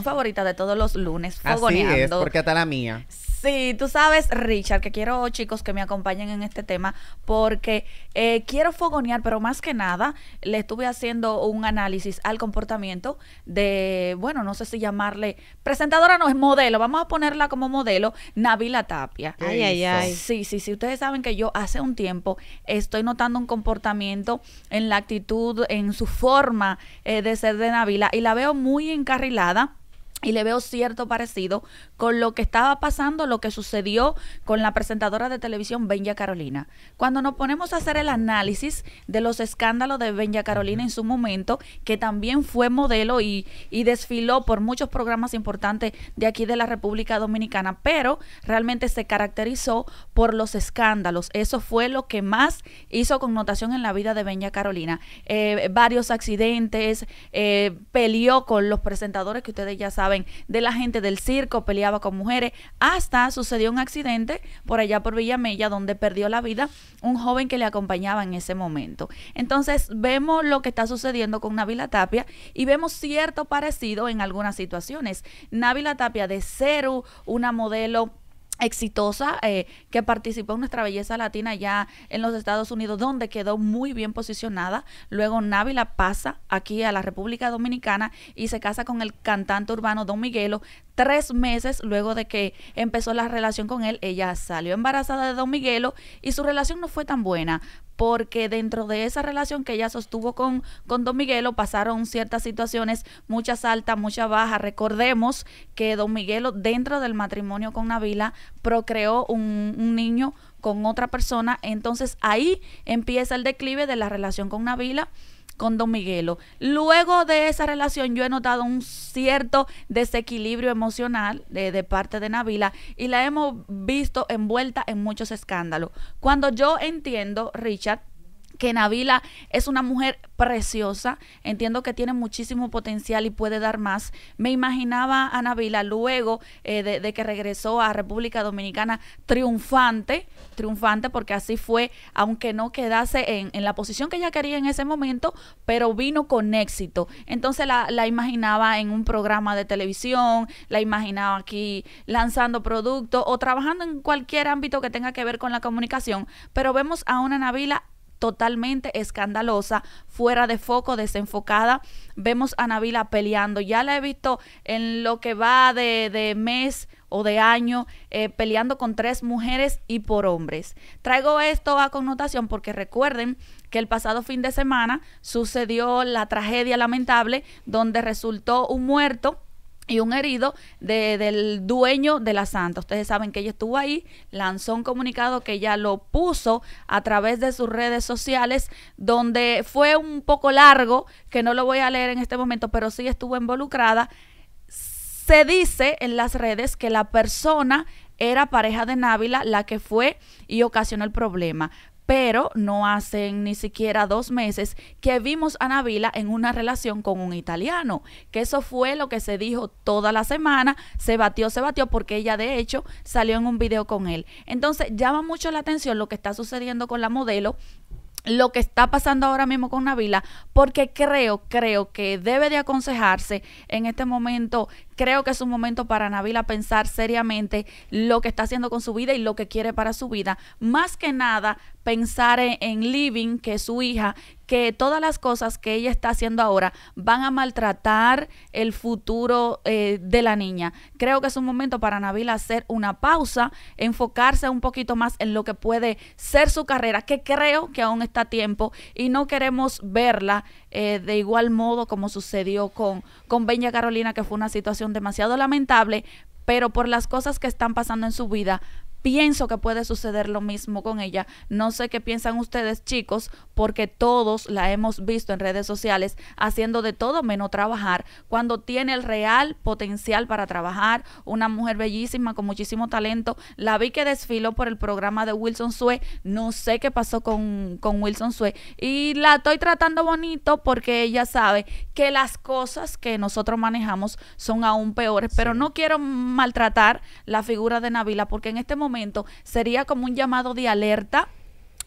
favorita de todos los lunes, fogoneando. Así es, porque hasta la mía. Sí, tú sabes, Richard, que quiero chicos que me acompañen en este tema porque eh, quiero fogonear, pero más que nada le estuve haciendo un análisis al comportamiento de, bueno, no sé si llamarle presentadora, no es modelo, vamos a ponerla como modelo, Navila Tapia. Ay, ay, ay. Sí, sí, sí, ustedes saben que yo hace un tiempo estoy notando un comportamiento en la actitud, en su forma eh, de ser de Navila y la veo muy encarrilada y le veo cierto parecido con lo que estaba pasando, lo que sucedió con la presentadora de televisión Benja Carolina. Cuando nos ponemos a hacer el análisis de los escándalos de Benja Carolina en su momento, que también fue modelo y, desfiló por muchos programas importantes de aquí de la República Dominicana, pero realmente se caracterizó por los escándalos. Eso fue lo que más hizo connotación en la vida de Benja Carolina. Eh, varios accidentes, eh, peleó con los presentadores que ustedes ya saben de la gente del circo, peleaba con mujeres, hasta sucedió un accidente por allá por Villamella donde perdió la vida un joven que le acompañaba en ese momento. Entonces vemos lo que está sucediendo con Nabila Tapia y vemos cierto parecido en algunas situaciones. Navila Tapia de cero, una modelo exitosa eh, que participó en nuestra belleza latina ya en los Estados Unidos, donde quedó muy bien posicionada. Luego la pasa aquí a la República Dominicana y se casa con el cantante urbano Don Miguelo. Tres meses luego de que empezó la relación con él, ella salió embarazada de Don Miguelo y su relación no fue tan buena porque dentro de esa relación que ella sostuvo con, con Don Miguelo pasaron ciertas situaciones, muchas altas, muchas bajas. Recordemos que Don Miguelo, dentro del matrimonio con Navila, procreó un, un niño con otra persona. Entonces ahí empieza el declive de la relación con Navila con Don Miguelo. Luego de esa relación yo he notado un cierto desequilibrio emocional de, de parte de Navila y la hemos visto envuelta en muchos escándalos. Cuando yo entiendo, Richard, que Navila es una mujer preciosa, entiendo que tiene muchísimo potencial y puede dar más. Me imaginaba a Navila luego eh, de, que regresó a República Dominicana triunfante, triunfante porque así fue, aunque no quedase en, la posición que ella quería en ese momento, pero vino con éxito. Entonces la, la imaginaba en un programa de televisión, la imaginaba aquí lanzando productos o trabajando en cualquier ámbito que tenga que ver con la comunicación, pero vemos a una Navila totalmente escandalosa, fuera de foco, desenfocada. Vemos a Navila peleando. Ya la he visto en lo que va de, mes o de año eh, peleando con tres mujeres y por hombres. Traigo esto a connotación porque recuerden que el pasado fin de semana sucedió la tragedia lamentable donde resultó un muerto y un herido del dueño de la santa. Ustedes saben que ella estuvo ahí, lanzó un comunicado que ella lo puso a través de sus redes sociales, donde fue un poco largo, que no lo voy a leer en este momento, pero sí estuvo involucrada. Se dice en las redes que la persona era pareja de Návila la que fue y ocasionó el problema pero no hacen ni siquiera dos meses que vimos a Navila en una relación con un italiano, que eso fue lo que se dijo toda la semana, se batió, se batió, porque ella de hecho salió en un video con él. Entonces llama mucho la atención lo que está sucediendo con la modelo lo que está pasando ahora mismo con Navila, porque creo, creo que debe de aconsejarse en este momento creo que es un momento para Navila pensar seriamente lo que está haciendo con su vida y lo que quiere para su vida. Más que nada, pensar en, Living, que es su hija, que todas las cosas que ella está haciendo ahora van a maltratar el futuro eh, de la niña. Creo que es un momento para Navila hacer una pausa, enfocarse un poquito más en lo que puede ser su carrera, que creo que aún está tiempo y no queremos verla eh, de igual modo como sucedió con, con Benja Carolina, que fue una situación demasiado lamentable, pero por las cosas que están pasando en su vida, pienso que puede suceder lo mismo con ella. No sé qué piensan ustedes, chicos, porque todos la hemos visto en redes sociales haciendo de todo menos trabajar, cuando tiene el real potencial para trabajar. Una mujer bellísima con muchísimo talento. La vi que desfiló por el programa de Wilson Sue. No sé qué pasó con, con Wilson Sue. Y la estoy tratando bonito porque ella sabe que las cosas que nosotros manejamos son aún peores. Pero no quiero maltratar la figura de Navila porque en este momento sería como un llamado de alerta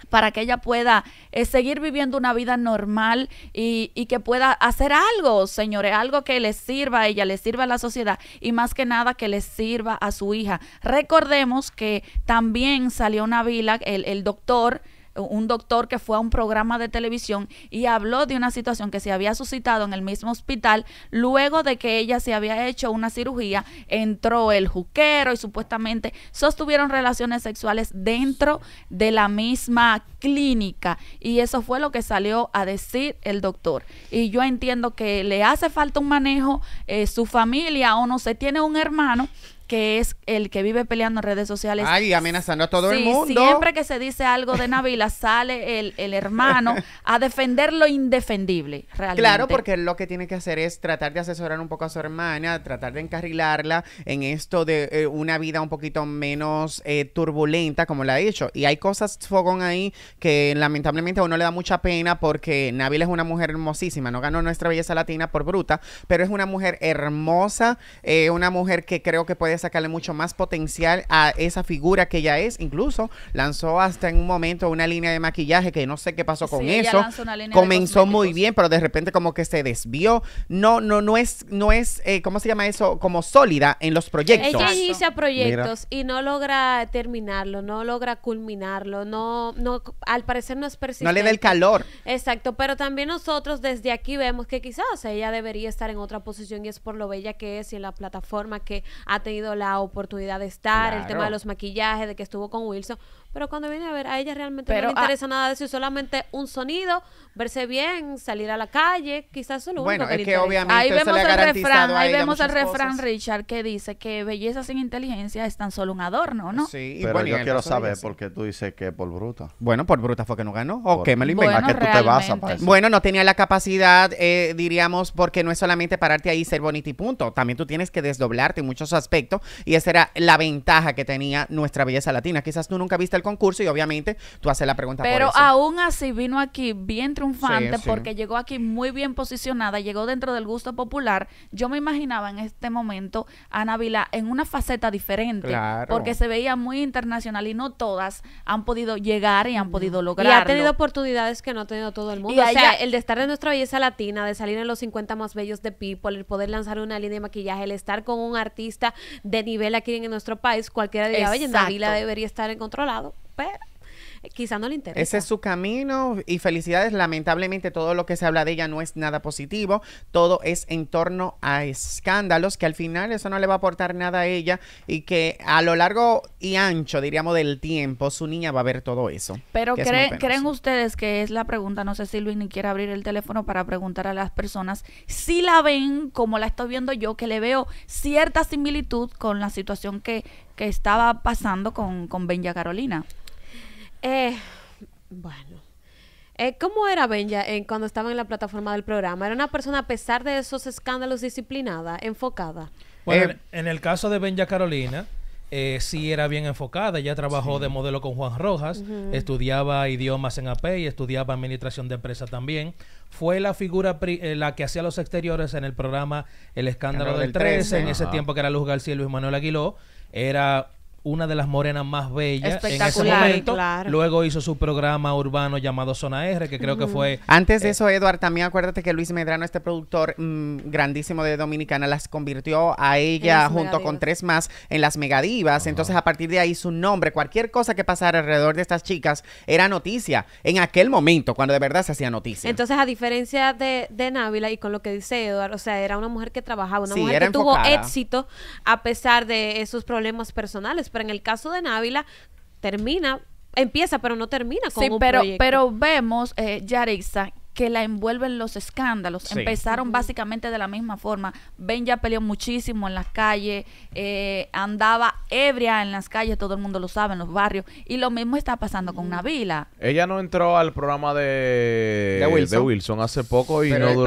para que ella pueda eh, seguir viviendo una vida normal y, que pueda hacer algo, señores, algo que le sirva a ella, le sirva a la sociedad y más que nada que le sirva a su hija. Recordemos que también salió una vila, el, el doctor un doctor que fue a un programa de televisión y habló de una situación que se había suscitado en el mismo hospital luego de que ella se había hecho una cirugía, entró el juquero y supuestamente sostuvieron relaciones sexuales dentro de la misma clínica y eso fue lo que salió a decir el doctor. Y yo entiendo que le hace falta un manejo, eh, su familia o no sé, tiene un hermano que es el que vive peleando en redes sociales. Ay, amenazando a todo el mundo. Siempre que se dice algo de Navila, sale el, el hermano a defender lo indefendible, realmente. Claro, porque lo que tiene que hacer es tratar de asesorar un poco a su hermana, tratar de encarrilarla en esto de eh, una vida un poquito menos eh, turbulenta, como la ha dicho. Y hay cosas fogón ahí que lamentablemente a uno le da mucha pena porque Navila es una mujer hermosísima, no ganó nuestra belleza latina por bruta, pero es una mujer hermosa, eh, una mujer que creo que puede sacarle mucho más potencial a esa figura que ella es. Incluso lanzó hasta en un momento una línea de maquillaje que no sé qué pasó con eso. Comenzó muy bien, pero de repente como que se desvió. No, no, no es, no es, eh, ¿cómo se llama eso? Como sólida en los proyectos. Ella inicia proyectos y no logra terminarlo, no logra culminarlo, no, no, al parecer no es persistente. No le da el calor. Exacto, pero también nosotros desde aquí vemos que quizás ella debería estar en otra posición y es por lo bella que es y en la plataforma que ha tenido la oportunidad de estar, el tema de los maquillajes, de que estuvo con Wilson. Pero cuando viene a ver, a ella realmente no le ah, interesa nada de solamente un sonido, verse bien, salir a la calle, quizás solo bueno, es que obviamente ahí vemos el refrán, ahí vemos el refrán Richard que dice que belleza sin inteligencia es tan solo un adorno, ¿no? Sí, pero yo quiero saber por qué tú dices que por bruta. Bueno, por bruta fue que no ganó o me lo Bueno, que tú te vas Bueno, no tenía la capacidad, eh, diríamos, porque no es solamente pararte ahí y ser bonito y punto. También tú tienes que desdoblarte en muchos aspectos y esa era la ventaja que tenía nuestra belleza latina. Quizás tú nunca viste el concurso y obviamente tú haces la pregunta. Pero por aún así vino aquí bien triunfante porque llegó aquí muy bien posicionada, llegó dentro del gusto popular. Yo me imaginaba en este momento a Ana en una faceta diferente porque se veía muy internacional y no todas han podido llegar y han podido lograr. Y ha tenido oportunidades que no ha tenido todo el mundo. o sea, el de estar en nuestra belleza latina, de salir en los 50 más bellos de People, el poder lanzar una línea de maquillaje, el estar con un artista de nivel aquí en nuestro país, cualquiera diría, oye, Navila debería estar en controlado pero eh, quizá no le interesa. Ese es su camino y felicidades. Lamentablemente todo lo que se habla de ella no es nada positivo, todo es en torno a escándalos que al final eso no le va a aportar nada a ella y que a lo largo y ancho, diríamos, del tiempo, su niña va a ver todo eso. Pero creen, creen ustedes que es la pregunta, no sé si Luis ni quiere abrir el teléfono para preguntar a las personas si la ven como la estoy viendo yo, que le veo cierta similitud con la situación que, estaba pasando con, con Benja Carolina. Eh, bueno. Eh, ¿Cómo era Benja cuando estaba en la plataforma del programa? ¿Era una persona, a pesar de esos escándalos, disciplinada, enfocada? Bueno, eh, en el caso de Benja Carolina, eh, sí era bien enfocada. Ella trabajó de modelo con Juan Rojas, estudiaba idiomas en AP e y estudiaba administración de empresa también. Fue la figura la que hacía los exteriores en el programa El Escándalo, del 13, en ese tiempo que era Luz García y Luis Manuel Aguiló. Era una de las morenas más bellas en ese momento. Luego hizo su programa urbano llamado Zona R, que creo que fue... Antes de eh, eso, Eduard, también acuérdate que Luis Medrano, este productor mm, grandísimo de Dominicana, las convirtió a ella junto con tres más en las megadivas. Entonces, a partir de ahí, su nombre, cualquier cosa que pasara alrededor de estas chicas, era noticia en aquel momento, cuando de verdad se hacía noticia. Entonces, a diferencia de, de Návila y con lo que dice Eduard, o sea, era una mujer que trabajaba, una mujer que tuvo éxito a pesar de esos problemas personales pero en el caso de Návila termina, empieza pero no termina con sí, un pero, pero vemos, eh, que la envuelven los escándalos. Empezaron básicamente de la misma forma. Ben ya peleó muchísimo en las calles, eh, andaba ebria en las calles, todo el mundo lo sabe, en los barrios. Y lo mismo está pasando con Návila. Ella no entró al programa de, de, Wilson. hace poco y no duró.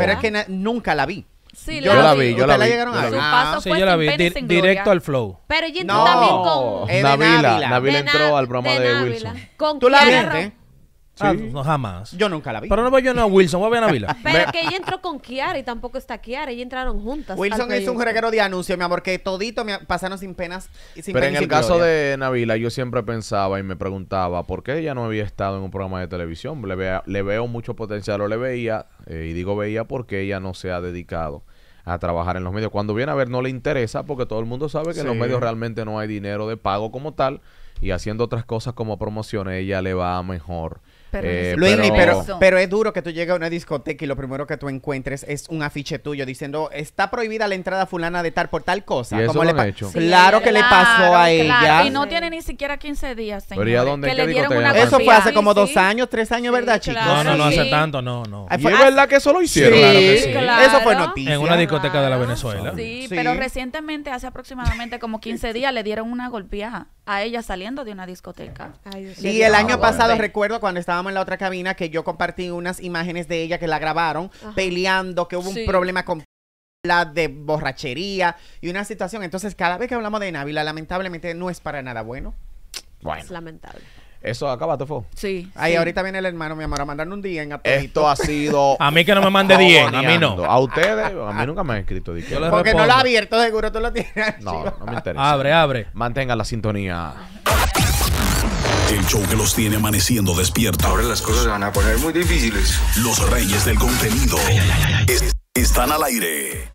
pero es que nunca la vi. Sí, yo la vi, yo la vi. La llegaron a sí, yo la vi. Directo al flow. Pero ella también con. Navila. Navila entró al programa de, Wilson. ¿Tú la viste? Ah, no, jamás. Yo nunca la vi. Pero no voy yo a Wilson, voy a ver a Pero que ella entró con Kiara y tampoco está Kiara, y entraron juntas. Wilson es un reguero de anuncio, mi amor, que todito me pasaron sin penas y sin Pero en el caso de Navila, yo siempre pensaba y me preguntaba por qué ella no había estado en un programa de televisión. Le, le veo mucho potencial o le veía, eh, y digo veía porque ella no se ha dedicado a trabajar en los medios. Cuando viene a ver, no le interesa porque todo el mundo sabe que en los medios realmente no hay dinero de pago como tal y haciendo otras cosas como promociones, ella le va mejor. Eh, pero, pero, pero, es duro que tú llegues a una discoteca y lo primero que tú encuentres es un afiche tuyo diciendo está prohibida la entrada fulana de tal por tal cosa. Claro que le pasó a ella. Y no tiene ni siquiera 15 días, señor, le dieron Eso fue hace como dos años, tres años, ¿verdad, chicos? No, no, no, hace tanto, no, no. Ah, es verdad que eso lo hicieron? eso fue noticia. En una discoteca de la Venezuela. Sí, pero recientemente, hace aproximadamente como 15 días, le dieron una golpeada a ella saliendo de una discoteca. y el año pasado recuerdo cuando estábamos en la otra cabina que yo compartí unas imágenes de ella que la grabaron peleando, que hubo un problema con la de borrachería y una situación. Entonces, cada vez que hablamos de Návila, lamentablemente no es para nada bueno. Bueno. Es lamentable. Eso acaba, te fue. Sí. Ahí ahorita viene el hermano, mi amor, a mandarme un día en Esto ha sido. a mí que no me mande 10, a mí no. A ustedes, a mí nunca me han escrito Porque no lo ha abierto, seguro tú lo tienes. No, no me interesa. Abre, abre. Mantenga la sintonía. El show que los tiene amaneciendo despierta. Ahora las cosas se van a poner muy difíciles. Los reyes del contenido están al aire.